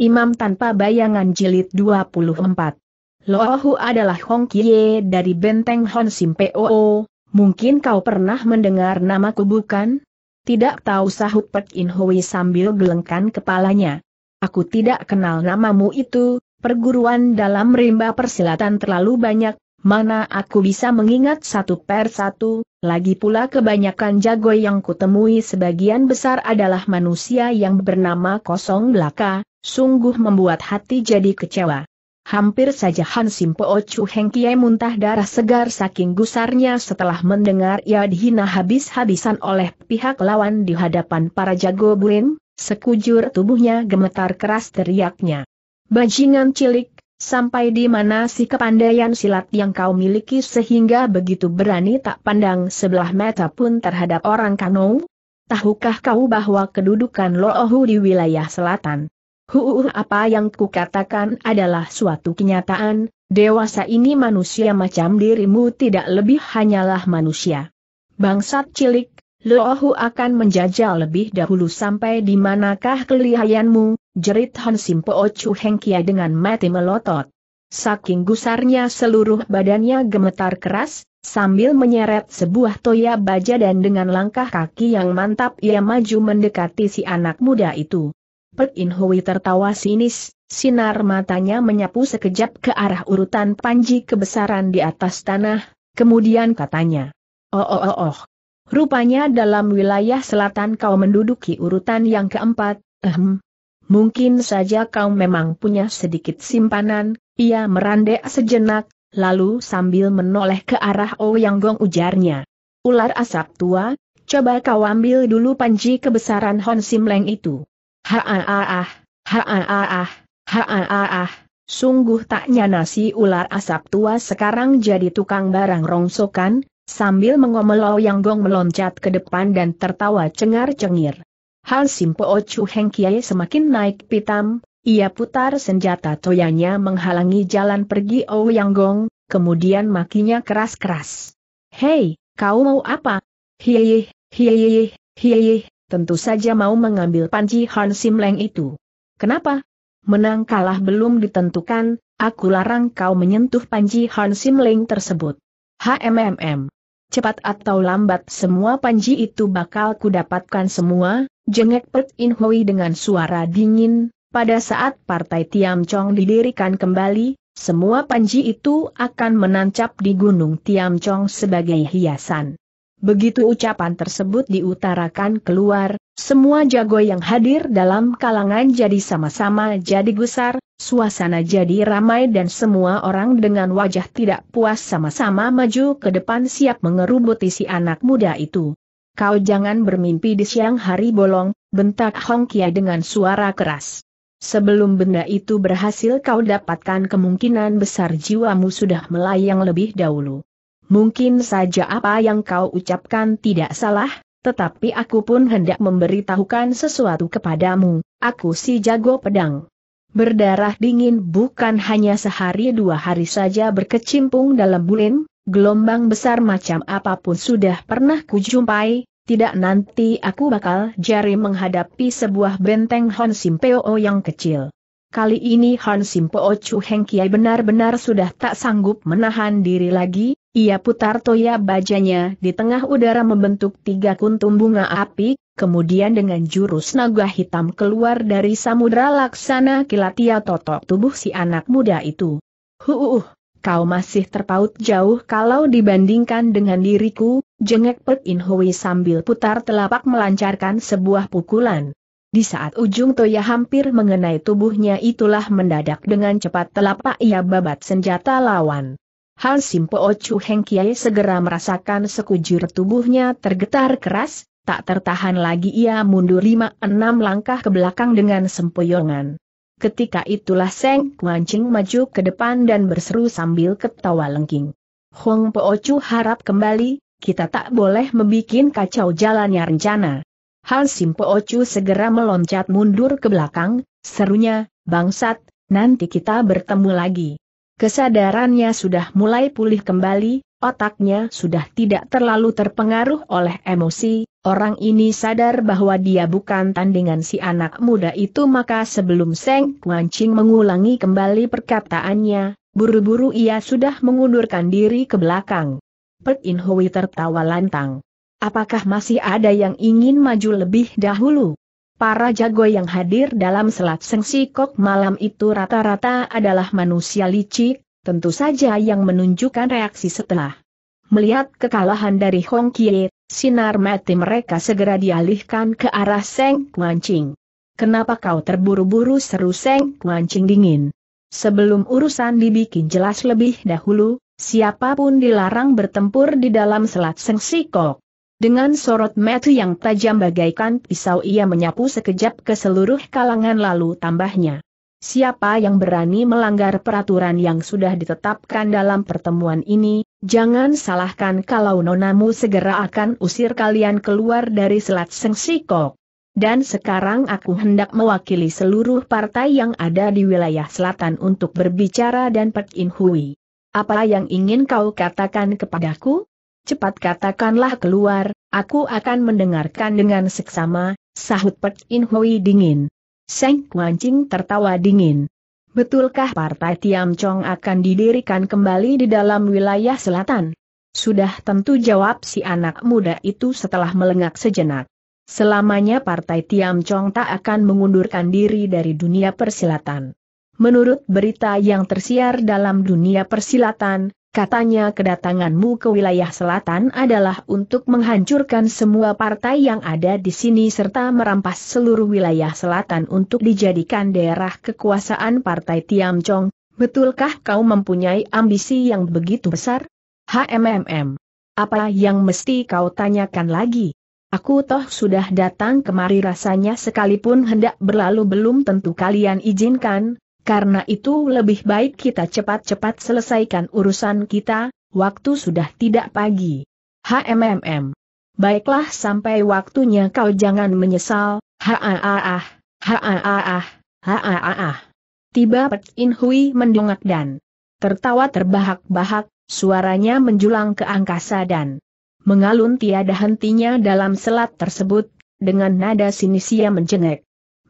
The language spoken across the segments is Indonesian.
Imam Tanpa Bayangan Jilid 24. Lohu adalah Hong Kie dari Benteng Hon Sim Poo, mungkin kau pernah mendengar namaku bukan? Tidak tahu sahut Pek In Hui sambil gelengkan kepalanya. Aku tidak kenal namamu itu, perguruan dalam rimba persilatan terlalu banyak, mana aku bisa mengingat satu per satu, lagi pula kebanyakan jago yang kutemui sebagian besar adalah manusia yang bernama kosong belaka, Sungguh membuat hati jadi kecewa. Hampir saja Han Simpo Chu Heng Kie muntah darah segar saking gusarnya setelah mendengar ia dihina habis-habisan oleh pihak lawan di hadapan para jago buin, sekujur tubuhnya gemetar keras teriaknya. Bajingan cilik, sampai di mana si kepandaian silat yang kau miliki sehingga begitu berani tak pandang sebelah mata pun terhadap orang Kano? Tahukah kau bahwa kedudukan Loohu di wilayah selatan apa yang kukatakan adalah suatu kenyataan, dewasa ini manusia macam dirimu tidak lebih hanyalah manusia. Bangsat cilik, Luohu akan menjajal lebih dahulu sampai di manakah kelihayanmu, jerit Han Simpo Hengkia dengan mati melotot. Saking gusarnya seluruh badannya gemetar keras, sambil menyeret sebuah toya baja dan dengan langkah kaki yang mantap ia maju mendekati si anak muda itu. Pek In Hui tertawa sinis, sinar matanya menyapu sekejap ke arah urutan panji kebesaran di atas tanah, kemudian katanya. Oh oh oh oh. Rupanya dalam wilayah selatan kau menduduki urutan yang keempat, ehem. Mungkin saja kau memang punya sedikit simpanan, ia merandek sejenak, lalu sambil menoleh ke arah Ouyang oh Gong ujarnya. Ular asap tua, coba kau ambil dulu panji kebesaran Hon Simleng itu. Ha-ah-ah, ha-ah-ah, ha-ah-ah, sungguh tak nyana si ular asap tua sekarang jadi tukang barang rongsokan, sambil mengomelau yang gong meloncat ke depan dan tertawa cengar-cengir. Hal Simpo Chu Heng Kiai semakin naik pitam, ia putar senjata toyanya menghalangi jalan pergi oh Yang Gong, kemudian makinya keras-keras. Hei, kau mau apa? Hiih, hiih, hiih, tentu saja mau mengambil panci Han Sim Leng itu. Kenapa? Menang kalah belum ditentukan, aku larang kau menyentuh panji Han Sim Leng tersebut. HMMM. Cepat atau lambat semua panji itu bakal kudapatkan semua, jengek Pet In Hui dengan suara dingin, pada saat partai Tiam Chong didirikan kembali, semua panji itu akan menancap di gunung Tiam Chong sebagai hiasan. Begitu ucapan tersebut diutarakan keluar, semua jago yang hadir dalam kalangan jadi sama-sama jadi gusar, suasana jadi ramai dan semua orang dengan wajah tidak puas sama-sama maju ke depan siap mengerubuti si anak muda itu. Kau jangan bermimpi di siang hari bolong, bentak Hong Kia dengan suara keras. Sebelum benda itu berhasil kau dapatkan kemungkinan besar jiwamu sudah melayang lebih dahulu mungkin saja apa yang kau ucapkan tidak salah, tetapi aku pun hendak memberitahukan sesuatu kepadamu, aku si jago pedang. Berdarah dingin bukan hanya sehari dua hari saja berkecimpung dalam bulim, gelombang besar macam apapun sudah pernah kujumpai, tidak nanti aku bakal jari menghadapi sebuah benteng Hon Simpeo yang kecil. Kali ini Hon Simpeo Chu Heng Kiai benar-benar sudah tak sanggup menahan diri lagi, ia putar toya bajanya di tengah udara membentuk tiga kuntum bunga api, kemudian dengan jurus naga hitam keluar dari samudra laksana kilatia totok tubuh si anak muda itu. Huuh, kau masih terpaut jauh kalau dibandingkan dengan diriku, jengek Pek In Hui sambil putar telapak melancarkan sebuah pukulan. Di saat ujung toya hampir mengenai tubuhnya itulah mendadak dengan cepat telapak ia babat senjata lawan. Hal Simpo Chu Heng Kiai segera merasakan sekujur tubuhnya tergetar keras, tak tertahan lagi ia mundur lima enam langkah ke belakang dengan sempoyongan. Ketika itulah Seng Kuancing maju ke depan dan berseru sambil ketawa lengking. Hong Po Chu harap kembali, kita tak boleh membuat kacau jalannya rencana. Hal Simpo Chu segera meloncat mundur ke belakang, serunya, bangsat, nanti kita bertemu lagi. Kesadarannya sudah mulai pulih kembali, otaknya sudah tidak terlalu terpengaruh oleh emosi, orang ini sadar bahwa dia bukan tandingan si anak muda itu maka sebelum Seng Ching mengulangi kembali perkataannya, buru-buru ia sudah mengundurkan diri ke belakang. Pek In Hui tertawa lantang. Apakah masih ada yang ingin maju lebih dahulu? Para jago yang hadir dalam selat Sengsi Kok malam itu rata-rata adalah manusia licik, tentu saja yang menunjukkan reaksi setelah melihat kekalahan dari Hong Kie, sinar mati mereka segera dialihkan ke arah Seng Kuancing. Kenapa kau terburu-buru seru Seng Kuancing dingin? Sebelum urusan dibikin jelas lebih dahulu, siapapun dilarang bertempur di dalam selat Sengsi Kok. Dengan sorot mata yang tajam bagaikan pisau ia menyapu sekejap ke seluruh kalangan lalu tambahnya. Siapa yang berani melanggar peraturan yang sudah ditetapkan dalam pertemuan ini, jangan salahkan kalau nonamu segera akan usir kalian keluar dari Selat sengsiko. Dan sekarang aku hendak mewakili seluruh partai yang ada di wilayah selatan untuk berbicara dan perkinhui. Apa yang ingin kau katakan kepadaku? cepat katakanlah keluar, aku akan mendengarkan dengan seksama, sahut Pek In Hui dingin. Seng Kuan tertawa dingin. Betulkah Partai Tiam Chong akan didirikan kembali di dalam wilayah selatan? Sudah tentu jawab si anak muda itu setelah melengak sejenak. Selamanya Partai Tiam Chong tak akan mengundurkan diri dari dunia persilatan. Menurut berita yang tersiar dalam dunia persilatan, Katanya kedatanganmu ke wilayah selatan adalah untuk menghancurkan semua partai yang ada di sini serta merampas seluruh wilayah selatan untuk dijadikan daerah kekuasaan partai Tiam Chong. Betulkah kau mempunyai ambisi yang begitu besar? HMMM. Apa yang mesti kau tanyakan lagi? Aku toh sudah datang kemari rasanya sekalipun hendak berlalu belum tentu kalian izinkan, karena itu lebih baik kita cepat-cepat selesaikan urusan kita, waktu sudah tidak pagi. HMMM. Baiklah sampai waktunya kau jangan menyesal, haaah, haaah, haaah. Tiba Pek In Hui mendongak dan tertawa terbahak-bahak, suaranya menjulang ke angkasa dan mengalun tiada hentinya dalam selat tersebut, dengan nada sinis ia menjengek.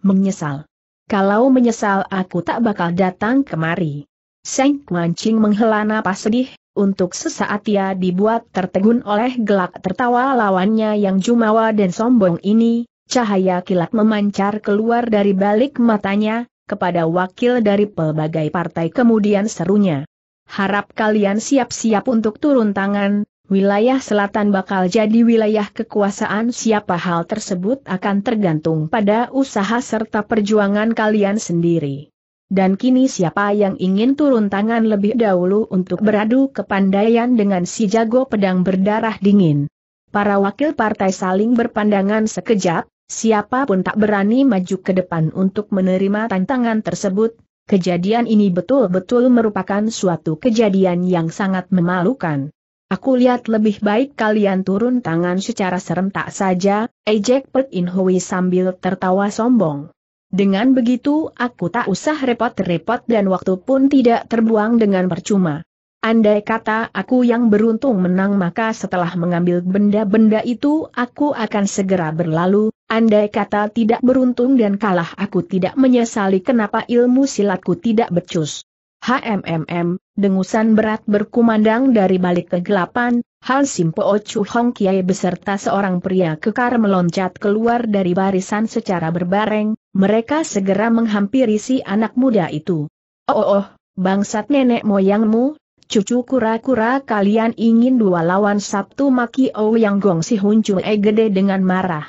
Menyesal. Kalau menyesal aku tak bakal datang kemari. Seng Mancing menghela napas sedih, untuk sesaat ia dibuat tertegun oleh gelak tertawa lawannya yang jumawa dan sombong ini, cahaya kilat memancar keluar dari balik matanya, kepada wakil dari pelbagai partai kemudian serunya. Harap kalian siap-siap untuk turun tangan, wilayah selatan bakal jadi wilayah kekuasaan siapa hal tersebut akan tergantung pada usaha serta perjuangan kalian sendiri. Dan kini siapa yang ingin turun tangan lebih dahulu untuk beradu kepandaian dengan si jago pedang berdarah dingin. Para wakil partai saling berpandangan sekejap, siapapun tak berani maju ke depan untuk menerima tantangan tersebut. Kejadian ini betul-betul merupakan suatu kejadian yang sangat memalukan. Aku lihat lebih baik kalian turun tangan secara serentak saja, ejek Pek In Hui sambil tertawa sombong. Dengan begitu aku tak usah repot-repot dan waktu pun tidak terbuang dengan percuma. Andai kata aku yang beruntung menang maka setelah mengambil benda-benda itu aku akan segera berlalu, andai kata tidak beruntung dan kalah aku tidak menyesali kenapa ilmu silatku tidak becus. HMMM, dengusan berat berkumandang dari balik kegelapan, Hal Simpo Chu Hong Kiai beserta seorang pria kekar meloncat keluar dari barisan secara berbareng, mereka segera menghampiri si anak muda itu. Oh, oh, oh bangsat nenek moyangmu, cucu kura-kura kalian ingin dua lawan Sabtu Maki O oh yang gong si Huncu E gede dengan marah.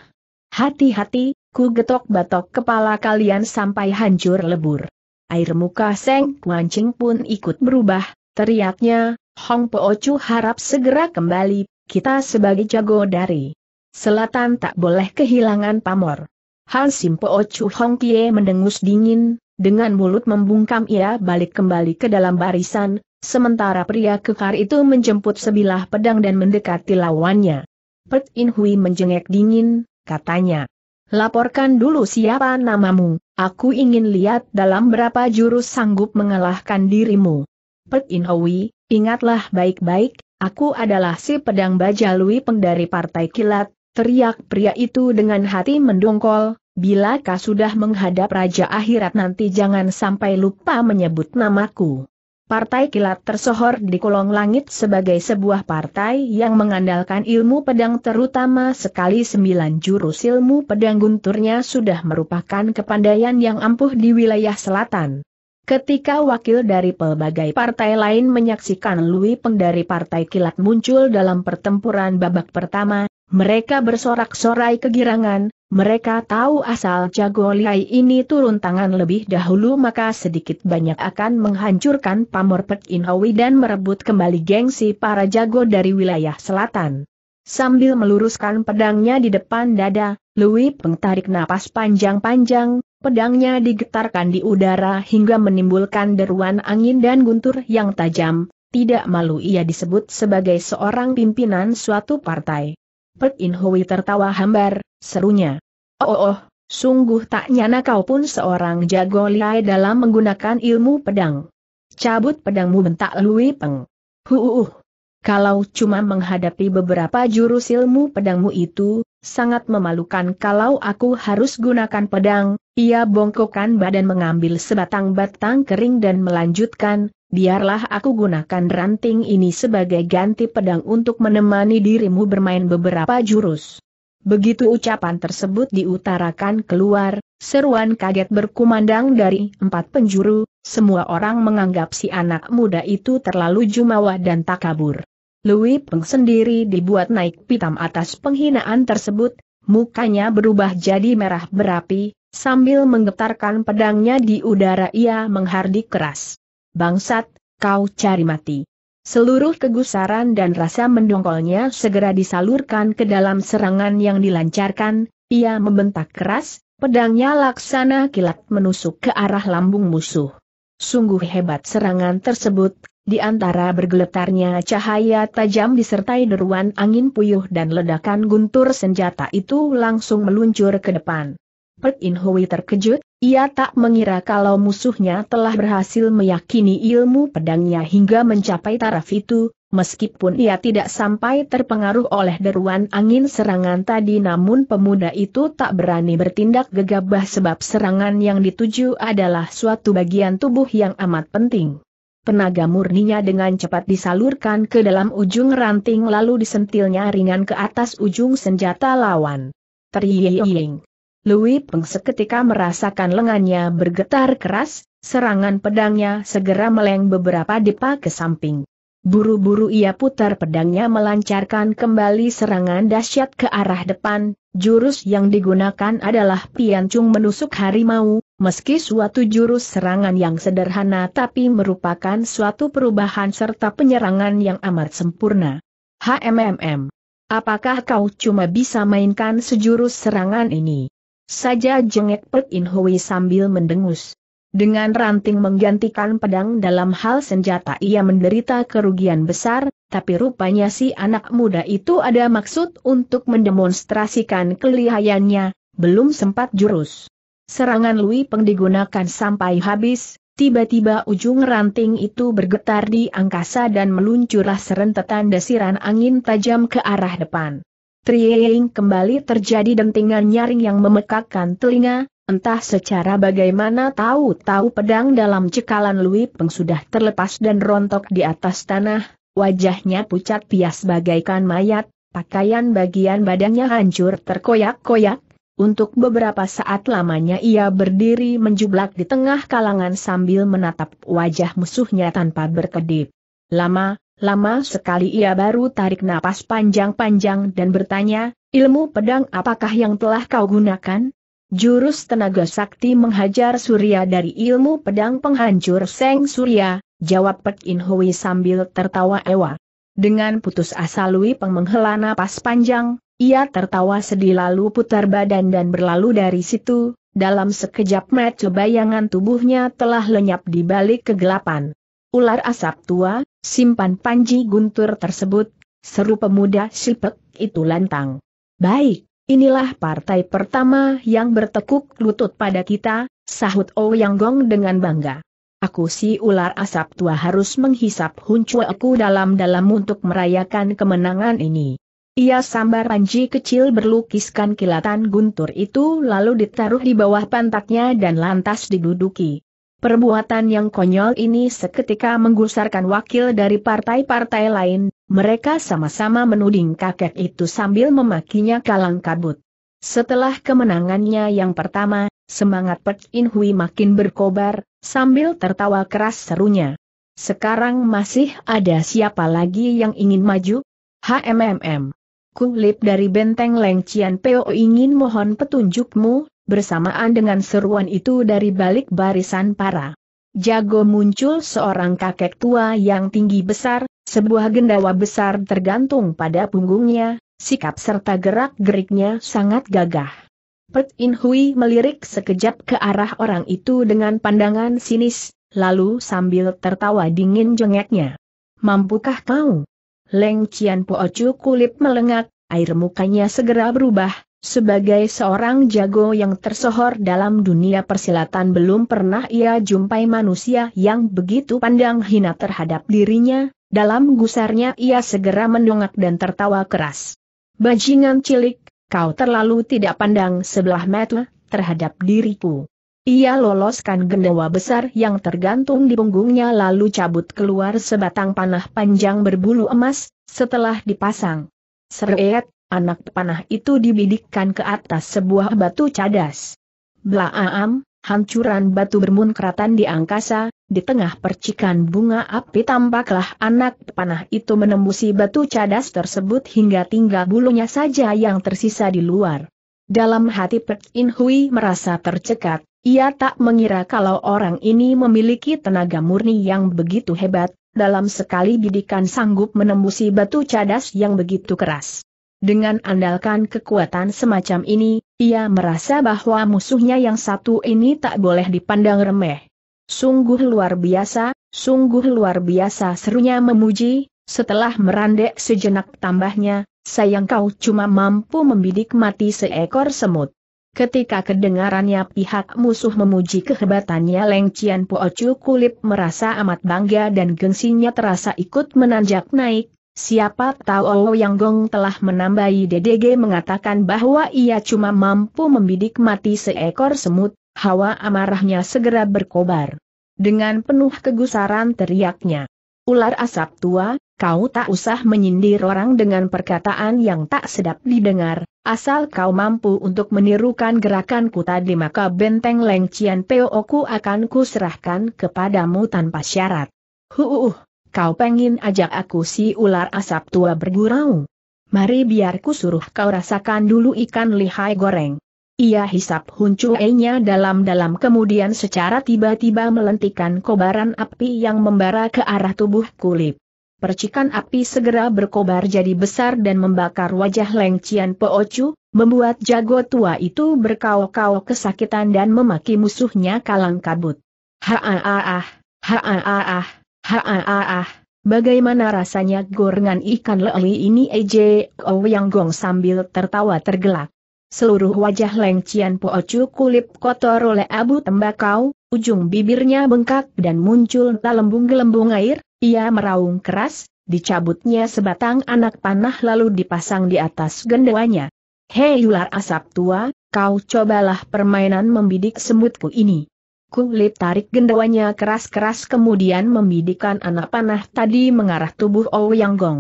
Hati-hati, ku getok batok kepala kalian sampai hancur lebur air muka Seng Kuan pun ikut berubah, teriaknya, Hong Po Ocu harap segera kembali, kita sebagai jago dari selatan tak boleh kehilangan pamor. Han Sim Po Ocu Hong Kie mendengus dingin, dengan mulut membungkam ia balik kembali ke dalam barisan, sementara pria kekar itu menjemput sebilah pedang dan mendekati lawannya. Pert In Hui menjengek dingin, katanya, Laporkan dulu siapa namamu, aku ingin lihat dalam berapa jurus sanggup mengalahkan dirimu. Pek In ingatlah baik-baik, aku adalah si pedang baja Lui Peng dari Partai Kilat, teriak pria itu dengan hati mendongkol, bila kau sudah menghadap Raja Akhirat nanti jangan sampai lupa menyebut namaku. Partai kilat tersohor di kolong langit sebagai sebuah partai yang mengandalkan ilmu pedang terutama sekali sembilan jurus ilmu pedang gunturnya sudah merupakan kepandaian yang ampuh di wilayah selatan. Ketika wakil dari pelbagai partai lain menyaksikan Louis Peng dari partai kilat muncul dalam pertempuran babak pertama, mereka bersorak-sorai kegirangan, mereka tahu asal jago lihai ini turun tangan lebih dahulu maka sedikit banyak akan menghancurkan pamor Pek Inhowi dan merebut kembali gengsi para jago dari wilayah selatan. Sambil meluruskan pedangnya di depan dada, Louis Peng napas panjang-panjang, pedangnya digetarkan di udara hingga menimbulkan deruan angin dan guntur yang tajam, tidak malu ia disebut sebagai seorang pimpinan suatu partai. Pek In Hui tertawa hambar, serunya. Oh, oh, oh, sungguh tak nyana kau pun seorang jago liai dalam menggunakan ilmu pedang. Cabut pedangmu bentak Lui Peng. Huuuh. Kalau cuma menghadapi beberapa jurus ilmu pedangmu itu, sangat memalukan kalau aku harus gunakan pedang, ia bongkokkan badan mengambil sebatang batang kering dan melanjutkan, biarlah aku gunakan ranting ini sebagai ganti pedang untuk menemani dirimu bermain beberapa jurus. Begitu ucapan tersebut diutarakan keluar, seruan kaget berkumandang dari empat penjuru, semua orang menganggap si anak muda itu terlalu jumawa dan takabur. Louis Peng sendiri dibuat naik pitam atas penghinaan tersebut, mukanya berubah jadi merah berapi, sambil menggetarkan pedangnya di udara ia menghardik keras bangsat, kau cari mati. Seluruh kegusaran dan rasa mendongkolnya segera disalurkan ke dalam serangan yang dilancarkan, ia membentak keras, pedangnya laksana kilat menusuk ke arah lambung musuh. Sungguh hebat serangan tersebut, di antara bergeletarnya cahaya tajam disertai deruan angin puyuh dan ledakan guntur senjata itu langsung meluncur ke depan. Pek In Hui terkejut, ia tak mengira kalau musuhnya telah berhasil meyakini ilmu pedangnya hingga mencapai taraf itu, meskipun ia tidak sampai terpengaruh oleh deruan angin serangan tadi namun pemuda itu tak berani bertindak gegabah sebab serangan yang dituju adalah suatu bagian tubuh yang amat penting. Tenaga murninya dengan cepat disalurkan ke dalam ujung ranting lalu disentilnya ringan ke atas ujung senjata lawan. Teriing. Louis Peng seketika merasakan lengannya bergetar keras, serangan pedangnya segera meleng beberapa depa ke samping. Buru-buru ia putar pedangnya melancarkan kembali serangan dahsyat ke arah depan, jurus yang digunakan adalah piancung menusuk harimau, meski suatu jurus serangan yang sederhana tapi merupakan suatu perubahan serta penyerangan yang amat sempurna. HMMM. Apakah kau cuma bisa mainkan sejurus serangan ini? saja jengek Pek In Hui sambil mendengus. Dengan ranting menggantikan pedang dalam hal senjata ia menderita kerugian besar, tapi rupanya si anak muda itu ada maksud untuk mendemonstrasikan kelihayannya, belum sempat jurus. Serangan Lui Peng digunakan sampai habis, tiba-tiba ujung ranting itu bergetar di angkasa dan meluncurlah serentetan desiran angin tajam ke arah depan. Trieing kembali terjadi dentingan nyaring yang memekakkan telinga, entah secara bagaimana tahu-tahu pedang dalam cekalan Lui Peng sudah terlepas dan rontok di atas tanah, wajahnya pucat pias bagaikan mayat, pakaian bagian badannya hancur terkoyak-koyak, untuk beberapa saat lamanya ia berdiri menjublak di tengah kalangan sambil menatap wajah musuhnya tanpa berkedip. Lama, Lama sekali ia baru tarik napas panjang-panjang dan bertanya, ilmu pedang apakah yang telah kau gunakan? Jurus tenaga sakti menghajar surya dari ilmu pedang penghancur seng surya, jawab Pek In Hui sambil tertawa ewa. Dengan putus asa Lui Peng menghela napas panjang, ia tertawa sedih lalu putar badan dan berlalu dari situ, dalam sekejap mata bayangan tubuhnya telah lenyap di balik kegelapan. Ular asap tua, Simpan panji guntur tersebut, seru pemuda sipek itu lantang. Baik, inilah partai pertama yang bertekuk lutut pada kita, sahut Ouyang Gong dengan bangga. Aku si ular asap tua harus menghisap huncu aku dalam-dalam untuk merayakan kemenangan ini. Ia sambar panji kecil berlukiskan kilatan guntur itu lalu ditaruh di bawah pantatnya dan lantas diduduki. Perbuatan yang konyol ini seketika menggusarkan wakil dari partai-partai lain, mereka sama-sama menuding kakek itu sambil memakinya kalang kabut. Setelah kemenangannya yang pertama, semangat Pek In Hui makin berkobar, sambil tertawa keras serunya. Sekarang masih ada siapa lagi yang ingin maju? HMMM. Kulip dari benteng Leng Cian Peo ingin mohon petunjukmu, bersamaan dengan seruan itu dari balik barisan para. Jago muncul seorang kakek tua yang tinggi besar, sebuah gendawa besar tergantung pada punggungnya, sikap serta gerak-geriknya sangat gagah. Pet In Hui melirik sekejap ke arah orang itu dengan pandangan sinis, lalu sambil tertawa dingin jengeknya. Mampukah kau? Leng Cian Ocu kulit melengak, air mukanya segera berubah, sebagai seorang jago yang tersohor dalam dunia persilatan belum pernah ia jumpai manusia yang begitu pandang hina terhadap dirinya, dalam gusarnya ia segera mendongak dan tertawa keras. Bajingan cilik, kau terlalu tidak pandang sebelah mata terhadap diriku. Ia loloskan gendawa besar yang tergantung di punggungnya lalu cabut keluar sebatang panah panjang berbulu emas, setelah dipasang. Seret, Anak panah itu dibidikkan ke atas sebuah batu cadas. Blaam, hancuran batu bermunkratan di angkasa, di tengah percikan bunga api tampaklah anak panah itu menembusi batu cadas tersebut hingga tinggal bulunya saja yang tersisa di luar. Dalam hati Pek In Hui merasa tercekat, ia tak mengira kalau orang ini memiliki tenaga murni yang begitu hebat, dalam sekali bidikan sanggup menembusi batu cadas yang begitu keras. Dengan andalkan kekuatan semacam ini, ia merasa bahwa musuhnya yang satu ini tak boleh dipandang remeh. Sungguh luar biasa, sungguh luar biasa serunya memuji, setelah merandek sejenak tambahnya, sayang kau cuma mampu membidik mati seekor semut. Ketika kedengarannya pihak musuh memuji kehebatannya Leng Cian Chu Kulip merasa amat bangga dan gengsinya terasa ikut menanjak naik, Siapa tahu Ong oh gong telah menambahi DDG mengatakan bahwa ia cuma mampu membidik mati seekor semut, hawa amarahnya segera berkobar. Dengan penuh kegusaran teriaknya. Ular asap tua, kau tak usah menyindir orang dengan perkataan yang tak sedap didengar, asal kau mampu untuk menirukan gerakanku tadi maka benteng lengcian Peo aku akan kuserahkan kepadamu tanpa syarat. Huuuh. Kau pengin ajak aku si ular asap tua bergurau? Mari biarku suruh kau rasakan dulu ikan lihai goreng. Ia hisap huncuenya dalam-dalam kemudian secara tiba-tiba melentikan kobaran api yang membara ke arah tubuh kulit. Percikan api segera berkobar jadi besar dan membakar wajah Leng Cian Ocu, membuat jago tua itu berkau-kau kesakitan dan memaki musuhnya kalang kabut. Ha ah ah ah, ha ah ah ah. Haaah, bagaimana rasanya gorengan ikan lele ini ej? Kau Yang Gong sambil tertawa tergelak. Seluruh wajah Leng Cian Po Ocu kulip kotor oleh abu tembakau, ujung bibirnya bengkak dan muncul lembung gelembung air, ia meraung keras, dicabutnya sebatang anak panah lalu dipasang di atas gendewanya. Hei ular asap tua, kau cobalah permainan membidik semutku ini. Kung tarik gendawanya keras-keras kemudian membidikan anak panah tadi mengarah tubuh Yang Gong.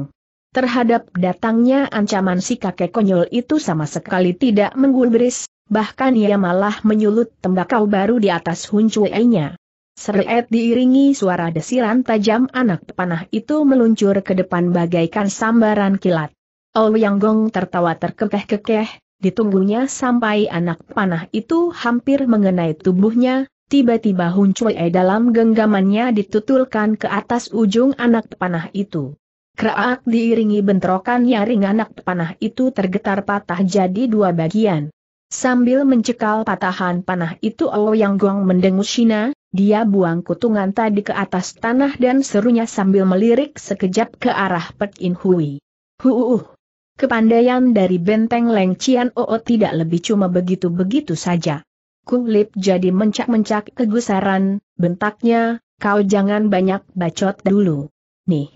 Terhadap datangnya ancaman si kakek konyol itu sama sekali tidak menggulbris, bahkan ia malah menyulut tembakau baru di atas huncuainya. Seret diiringi suara desiran tajam anak panah itu meluncur ke depan bagaikan sambaran kilat. Yang Gong tertawa terkekeh-kekeh, ditunggunya sampai anak panah itu hampir mengenai tubuhnya, tiba-tiba Hun Cui dalam genggamannya ditutulkan ke atas ujung anak panah itu. Kraak diiringi bentrokan nyaring anak panah itu tergetar patah jadi dua bagian. Sambil mencekal patahan panah itu Yang Guang mendengus Shina, dia buang kutungan tadi ke atas tanah dan serunya sambil melirik sekejap ke arah Pek In Hui. Huuuh! Kepandaian dari benteng Leng Cian Oo tidak lebih cuma begitu-begitu saja. Kulip jadi mencak-mencak kegusaran, bentaknya, kau jangan banyak bacot dulu. Nih.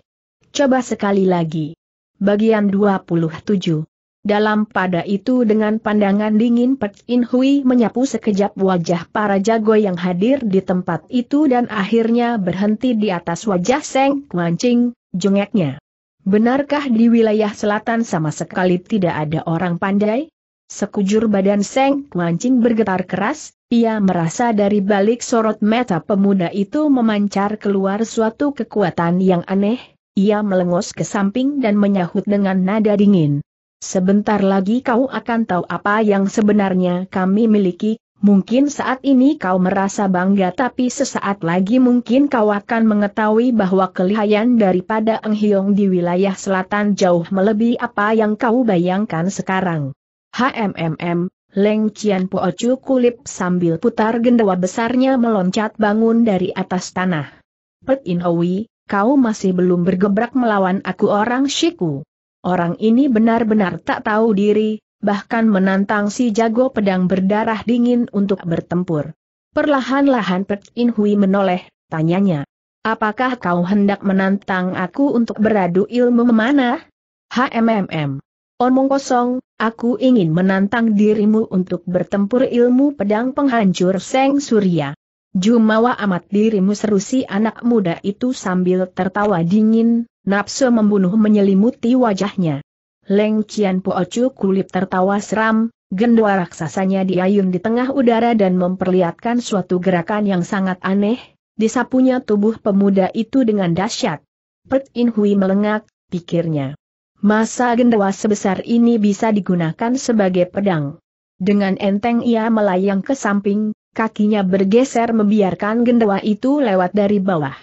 Coba sekali lagi. Bagian 27. Dalam pada itu dengan pandangan dingin Pek In Hui menyapu sekejap wajah para jago yang hadir di tempat itu dan akhirnya berhenti di atas wajah Seng Kuancing, jungeknya. Benarkah di wilayah selatan sama sekali tidak ada orang pandai? Sekujur badan Seng Wancing bergetar keras, ia merasa dari balik sorot mata pemuda itu memancar keluar suatu kekuatan yang aneh, ia melengos ke samping dan menyahut dengan nada dingin. Sebentar lagi kau akan tahu apa yang sebenarnya kami miliki, Mungkin saat ini kau merasa bangga tapi sesaat lagi mungkin kau akan mengetahui bahwa kelihayan daripada Eng Hiong di wilayah selatan jauh melebihi apa yang kau bayangkan sekarang. HMMM, Leng Cian kulip sambil putar gendawa besarnya meloncat bangun dari atas tanah. Pet In Hoi, kau masih belum bergebrak melawan aku orang Shiku. Orang ini benar-benar tak tahu diri, bahkan menantang si jago pedang berdarah dingin untuk bertempur. Perlahan-lahan Pet In Hui menoleh, tanyanya. Apakah kau hendak menantang aku untuk beradu ilmu memanah? HMMM, Omong kosong, aku ingin menantang dirimu untuk bertempur ilmu pedang penghancur Seng Surya. Jumawa amat dirimu seru si anak muda itu sambil tertawa dingin, nafsu membunuh menyelimuti wajahnya. Leng Cian Poocu kulit tertawa seram, gendua raksasanya diayun di tengah udara dan memperlihatkan suatu gerakan yang sangat aneh, disapunya tubuh pemuda itu dengan dahsyat. Pet Hui melengak, pikirnya masa gendawa sebesar ini bisa digunakan sebagai pedang. Dengan enteng ia melayang ke samping, kakinya bergeser membiarkan gendawa itu lewat dari bawah.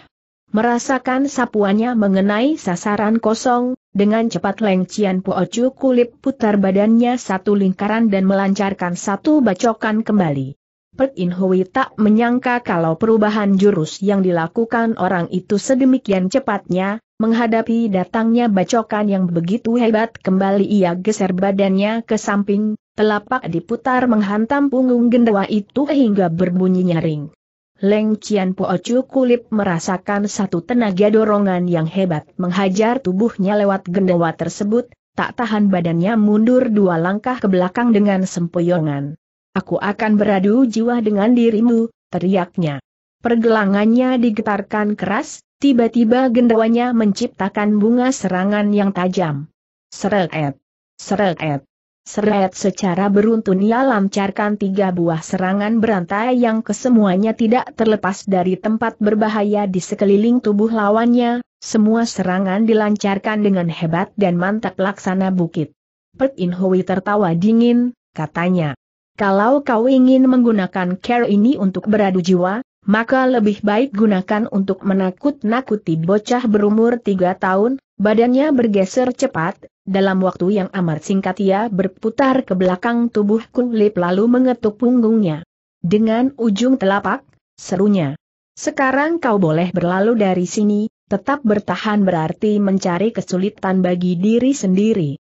Merasakan sapuannya mengenai sasaran kosong, dengan cepat Leng Cian Po kulip putar badannya satu lingkaran dan melancarkan satu bacokan kembali. Pek In Hui tak menyangka kalau perubahan jurus yang dilakukan orang itu sedemikian cepatnya, Menghadapi datangnya bacokan yang begitu hebat kembali ia geser badannya ke samping, telapak diputar menghantam punggung gendawa itu hingga berbunyi nyaring. Leng Cian Po Chu Kulip merasakan satu tenaga dorongan yang hebat menghajar tubuhnya lewat gendawa tersebut, tak tahan badannya mundur dua langkah ke belakang dengan sempoyongan. Aku akan beradu jiwa dengan dirimu, teriaknya. Pergelangannya digetarkan keras, tiba-tiba gendawanya menciptakan bunga serangan yang tajam. Seret, seret, seret secara beruntun ia lancarkan tiga buah serangan berantai yang kesemuanya tidak terlepas dari tempat berbahaya di sekeliling tubuh lawannya, semua serangan dilancarkan dengan hebat dan mantap laksana bukit. Pek In Hui tertawa dingin, katanya. Kalau kau ingin menggunakan care ini untuk beradu jiwa, maka lebih baik gunakan untuk menakut-nakuti bocah berumur tiga tahun, badannya bergeser cepat, dalam waktu yang amat singkat ia berputar ke belakang tubuh lip lalu mengetuk punggungnya. Dengan ujung telapak, serunya. Sekarang kau boleh berlalu dari sini, tetap bertahan berarti mencari kesulitan bagi diri sendiri.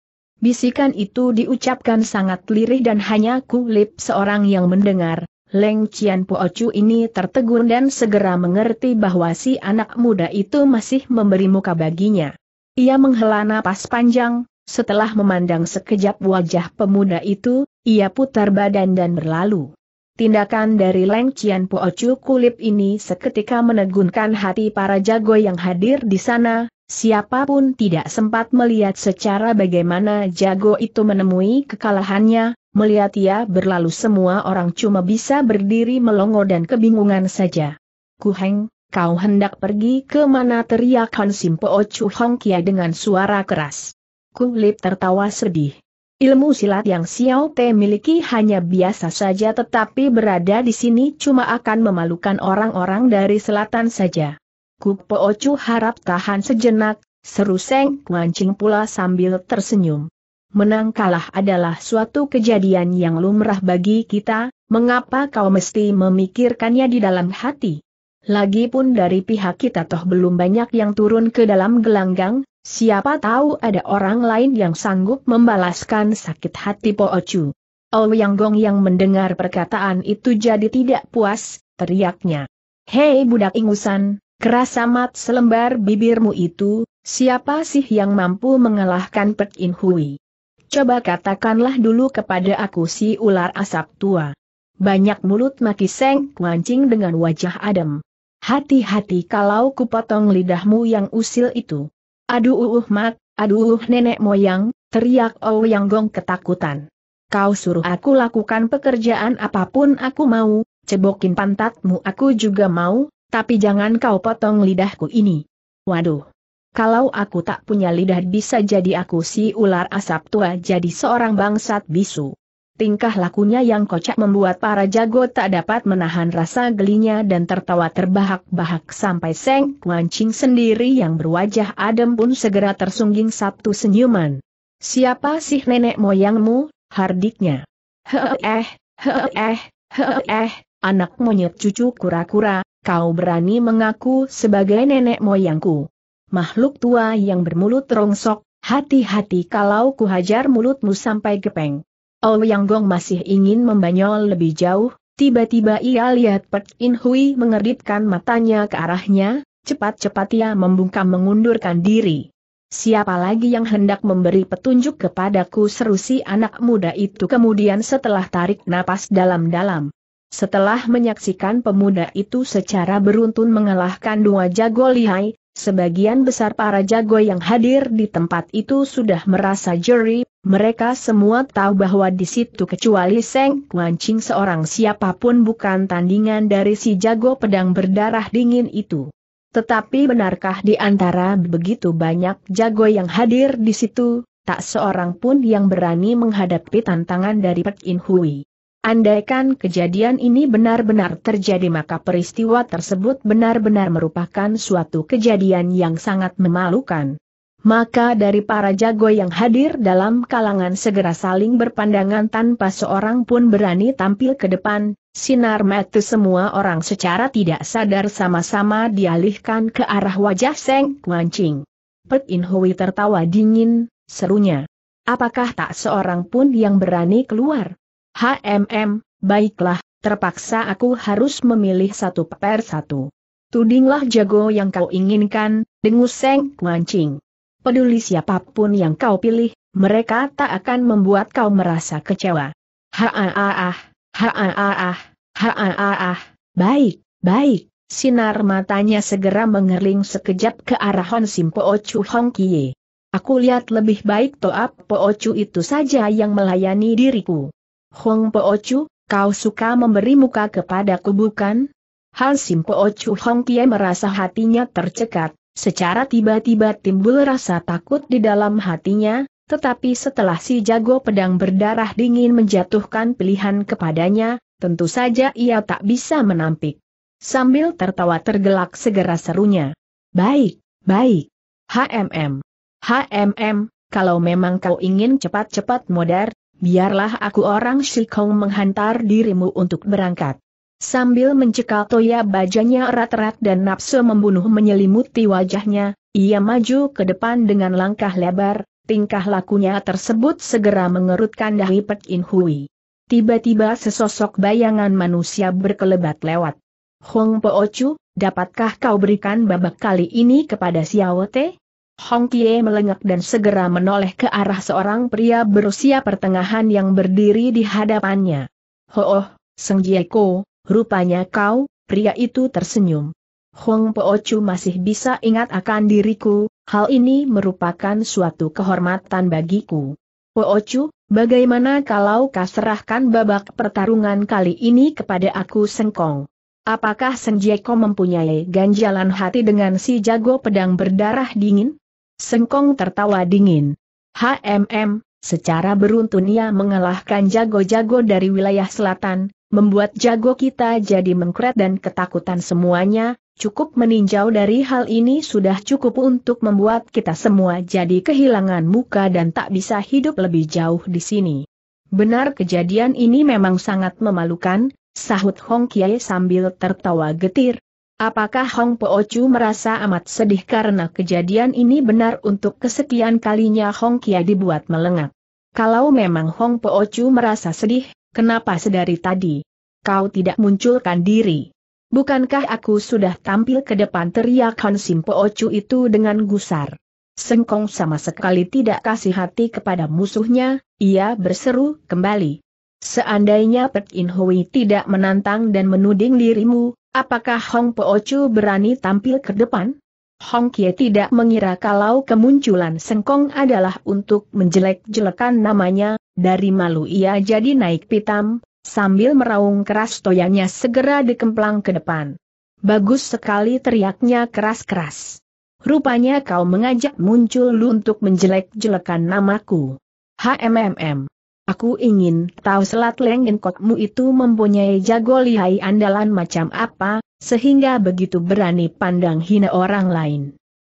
Bisikan itu diucapkan sangat lirih dan hanya Lip seorang yang mendengar, Leng Cian Po Chu ini tertegun dan segera mengerti bahwa si anak muda itu masih memberi muka baginya. Ia menghela napas panjang, setelah memandang sekejap wajah pemuda itu, ia putar badan dan berlalu. Tindakan dari Leng Cian Po Chu Kulip ini seketika menegunkan hati para jago yang hadir di sana, siapapun tidak sempat melihat secara bagaimana jago itu menemui kekalahannya, Melihat ia berlalu semua orang cuma bisa berdiri melongo dan kebingungan saja. Kuheng, kau hendak pergi ke mana teriak Han Simpo Chu Hong Kia dengan suara keras. Ku lip tertawa sedih. Ilmu silat yang Xiao Te miliki hanya biasa saja tetapi berada di sini cuma akan memalukan orang-orang dari selatan saja. Kupo Chu harap tahan sejenak, seru Seng Kuancing pula sambil tersenyum menang kalah adalah suatu kejadian yang lumrah bagi kita, mengapa kau mesti memikirkannya di dalam hati? Lagi pun dari pihak kita toh belum banyak yang turun ke dalam gelanggang, siapa tahu ada orang lain yang sanggup membalaskan sakit hati Po Ocu. Oh yang Gong yang mendengar perkataan itu jadi tidak puas, teriaknya. Hei budak ingusan, keras amat selembar bibirmu itu, siapa sih yang mampu mengalahkan Pek In Hui? Coba katakanlah dulu kepada aku si ular asap tua. Banyak mulut maki Seng Kuancing dengan wajah adem. Hati-hati kalau kupotong lidahmu yang usil itu. Aduh uh, uh mat, aduh uh, nenek moyang, teriak Ouyang Gong ketakutan. Kau suruh aku lakukan pekerjaan apapun aku mau, cebokin pantatmu aku juga mau, tapi jangan kau potong lidahku ini. Waduh. Kalau aku tak punya lidah bisa jadi aku si ular asap tua jadi seorang bangsat bisu. Tingkah lakunya yang kocak membuat para jago tak dapat menahan rasa gelinya dan tertawa terbahak-bahak sampai Seng Kuancing sendiri yang berwajah adem pun segera tersungging satu senyuman. Siapa sih nenek moyangmu, hardiknya? Heeh, heeh, heeh, anak monyet cucu kura-kura, kau berani mengaku sebagai nenek moyangku makhluk tua yang bermulut rongsok, hati-hati kalau kuhajar mulutmu sampai gepeng. Oh Yang Gong masih ingin membanyol lebih jauh, tiba-tiba ia lihat Pek In Hui mengeritkan matanya ke arahnya, cepat-cepat ia membungkam mengundurkan diri. Siapa lagi yang hendak memberi petunjuk kepadaku seru si anak muda itu kemudian setelah tarik napas dalam-dalam. Setelah menyaksikan pemuda itu secara beruntun mengalahkan dua jago lihai, Sebagian besar para jago yang hadir di tempat itu sudah merasa jeri, mereka semua tahu bahwa di situ kecuali Seng Kuancing seorang siapapun bukan tandingan dari si jago pedang berdarah dingin itu. Tetapi benarkah di antara begitu banyak jago yang hadir di situ, tak seorang pun yang berani menghadapi tantangan dari Pek In Hui? Andaikan kejadian ini benar-benar terjadi maka peristiwa tersebut benar-benar merupakan suatu kejadian yang sangat memalukan. Maka dari para jago yang hadir dalam kalangan segera saling berpandangan tanpa seorang pun berani tampil ke depan, sinar mata semua orang secara tidak sadar sama-sama dialihkan ke arah wajah Seng Kuan Ching. Pek In Hui tertawa dingin, serunya. Apakah tak seorang pun yang berani keluar? HMM, baiklah, terpaksa aku harus memilih satu per satu. Tudinglah jago yang kau inginkan, dengus Seng Kuancing. Peduli siapapun yang kau pilih, mereka tak akan membuat kau merasa kecewa. Haaah, haaah, haaah, baik, baik. Sinar matanya segera mengerling sekejap ke arah Hon Sim Po Chu Hong Kie. Aku lihat lebih baik Toap Po Chu itu saja yang melayani diriku. Hong Po kau suka memberi muka kepadaku bukan? Hal Sim Po Hong Kie merasa hatinya tercekat, secara tiba-tiba timbul rasa takut di dalam hatinya, tetapi setelah si jago pedang berdarah dingin menjatuhkan pilihan kepadanya, tentu saja ia tak bisa menampik. Sambil tertawa tergelak segera serunya. Baik, baik. HMM. HMM, kalau memang kau ingin cepat-cepat modar, biarlah aku orang Shikong menghantar dirimu untuk berangkat. Sambil mencekal toya bajanya erat-erat dan nafsu membunuh menyelimuti wajahnya, ia maju ke depan dengan langkah lebar, tingkah lakunya tersebut segera mengerutkan dahi Pek In Hui. Tiba-tiba sesosok bayangan manusia berkelebat lewat. Hong Po Chu, dapatkah kau berikan babak kali ini kepada Xiao Te? Hong Kie melengak dan segera menoleh ke arah seorang pria berusia pertengahan yang berdiri di hadapannya. Ho oh, Seng Jieko, rupanya kau, pria itu tersenyum. Hong Po Chu masih bisa ingat akan diriku, hal ini merupakan suatu kehormatan bagiku. Po Chu, bagaimana kalau kau serahkan babak pertarungan kali ini kepada aku Sengkong? Apakah Seng Jieko mempunyai ganjalan hati dengan si jago pedang berdarah dingin? Sengkong tertawa dingin. HMM, secara beruntun ia mengalahkan jago-jago dari wilayah selatan, membuat jago kita jadi mengkret dan ketakutan semuanya, cukup meninjau dari hal ini sudah cukup untuk membuat kita semua jadi kehilangan muka dan tak bisa hidup lebih jauh di sini. Benar kejadian ini memang sangat memalukan, sahut Hong Kie sambil tertawa getir, Apakah Hong Po Chu merasa amat sedih karena kejadian ini benar untuk kesekian kalinya Hong Kia dibuat melengak? Kalau memang Hong Po Chu merasa sedih, kenapa sedari tadi? Kau tidak munculkan diri. Bukankah aku sudah tampil ke depan teriak Han Sim Po Chu itu dengan gusar? Sengkong sama sekali tidak kasih hati kepada musuhnya, ia berseru kembali. Seandainya Pek In Hui tidak menantang dan menuding dirimu, apakah Hong Po Chu berani tampil ke depan? Hong Kie tidak mengira kalau kemunculan Sengkong adalah untuk menjelek-jelekan namanya, dari malu ia jadi naik pitam, sambil meraung keras toyanya segera dikemplang ke depan. Bagus sekali teriaknya keras-keras. Rupanya kau mengajak muncul lu untuk menjelek-jelekan namaku. HMMM. Aku ingin tahu selat kotmu itu mempunyai jago lihai andalan macam apa, sehingga begitu berani pandang hina orang lain.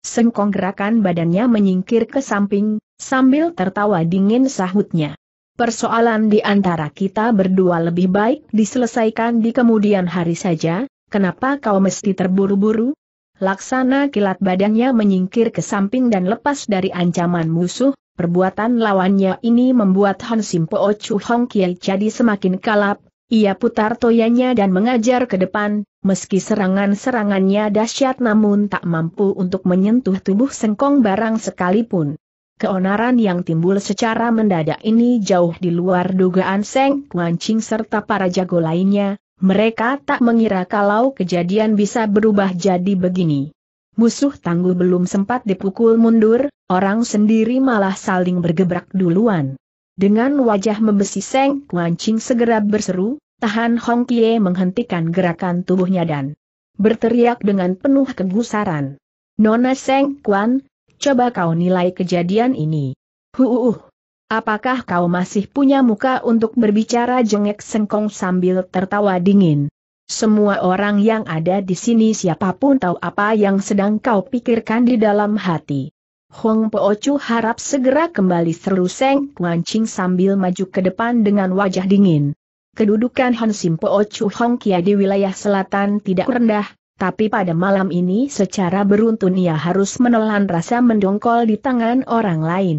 Sengkong gerakan badannya menyingkir ke samping, sambil tertawa dingin sahutnya. Persoalan di antara kita berdua lebih baik diselesaikan di kemudian hari saja, kenapa kau mesti terburu-buru? Laksana kilat badannya menyingkir ke samping dan lepas dari ancaman musuh, Perbuatan lawannya ini membuat Han Simpo oh Chu Hong Kiai jadi semakin kalap, ia putar toyanya dan mengajar ke depan, meski serangan-serangannya dahsyat namun tak mampu untuk menyentuh tubuh sengkong barang sekalipun. Keonaran yang timbul secara mendadak ini jauh di luar dugaan Seng Kuancing serta para jago lainnya, mereka tak mengira kalau kejadian bisa berubah jadi begini musuh tangguh belum sempat dipukul mundur, orang sendiri malah saling bergebrak duluan. Dengan wajah membesi Seng Kuan Ching segera berseru, tahan Hong Kie menghentikan gerakan tubuhnya dan berteriak dengan penuh kegusaran. Nona Seng Kuan, coba kau nilai kejadian ini. Huuuh. Apakah kau masih punya muka untuk berbicara jengek sengkong sambil tertawa dingin? Semua orang yang ada di sini siapapun tahu apa yang sedang kau pikirkan di dalam hati. Hong Po Chu harap segera kembali seru Seng Kuan Ching sambil maju ke depan dengan wajah dingin. Kedudukan Han Sim Po Chu Hong Kia di wilayah selatan tidak rendah, tapi pada malam ini secara beruntun ia harus menelan rasa mendongkol di tangan orang lain.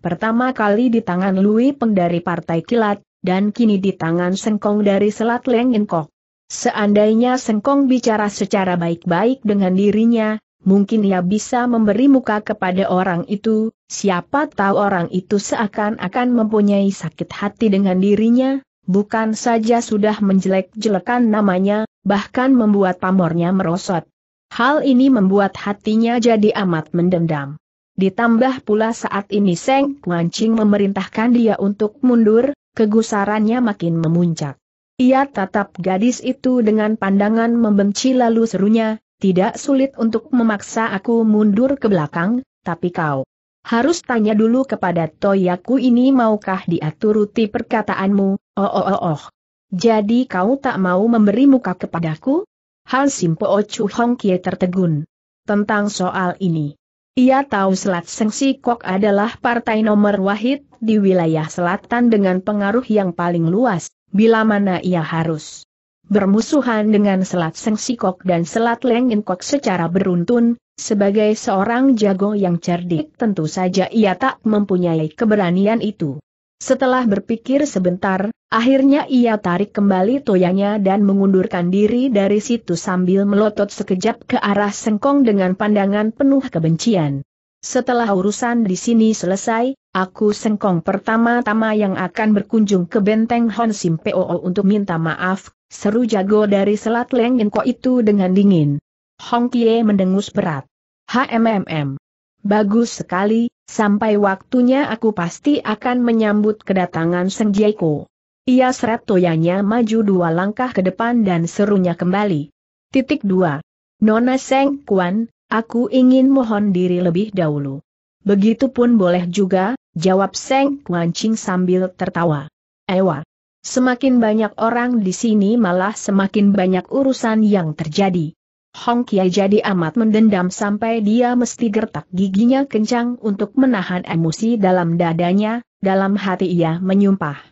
Pertama kali di tangan Lui Peng dari Partai Kilat, dan kini di tangan Sengkong dari Selat Leng Inkok. Seandainya Sengkong bicara secara baik-baik dengan dirinya, mungkin ia bisa memberi muka kepada orang itu, siapa tahu orang itu seakan-akan mempunyai sakit hati dengan dirinya, bukan saja sudah menjelek-jelekan namanya, bahkan membuat pamornya merosot. Hal ini membuat hatinya jadi amat mendendam. Ditambah pula saat ini Seng Ching memerintahkan dia untuk mundur, kegusarannya makin memuncak. Ia tatap gadis itu dengan pandangan membenci lalu serunya, tidak sulit untuk memaksa aku mundur ke belakang, tapi kau harus tanya dulu kepada Toyaku ini maukah diaturuti perkataanmu, oh oh oh oh. Jadi kau tak mau memberi muka kepadaku? Han Simpo Ocu Hong Kie tertegun. Tentang soal ini. Ia tahu Selat Sengsi Kok adalah partai nomor wahid di wilayah selatan dengan pengaruh yang paling luas, bila mana ia harus bermusuhan dengan Selat Sengsikok dan Selat Lenginkok secara beruntun, sebagai seorang jago yang cerdik tentu saja ia tak mempunyai keberanian itu. Setelah berpikir sebentar, akhirnya ia tarik kembali toyanya dan mengundurkan diri dari situ sambil melotot sekejap ke arah sengkong dengan pandangan penuh kebencian. Setelah urusan di sini selesai, aku sengkong pertama-tama yang akan berkunjung ke benteng Hon Sim Poo untuk minta maaf, seru jago dari Selat Leng Kok itu dengan dingin. Hong Kie mendengus berat. HMMM. Bagus sekali, sampai waktunya aku pasti akan menyambut kedatangan Seng Jieko. Ia seret toyanya maju dua langkah ke depan dan serunya kembali. Titik dua. Nona Seng Kuan, Aku ingin mohon diri lebih dahulu. Begitupun boleh juga, jawab Seng Kuancing sambil tertawa. Ewa. Semakin banyak orang di sini malah semakin banyak urusan yang terjadi. Hong Kiai jadi amat mendendam sampai dia mesti gertak giginya kencang untuk menahan emosi dalam dadanya, dalam hati ia menyumpah.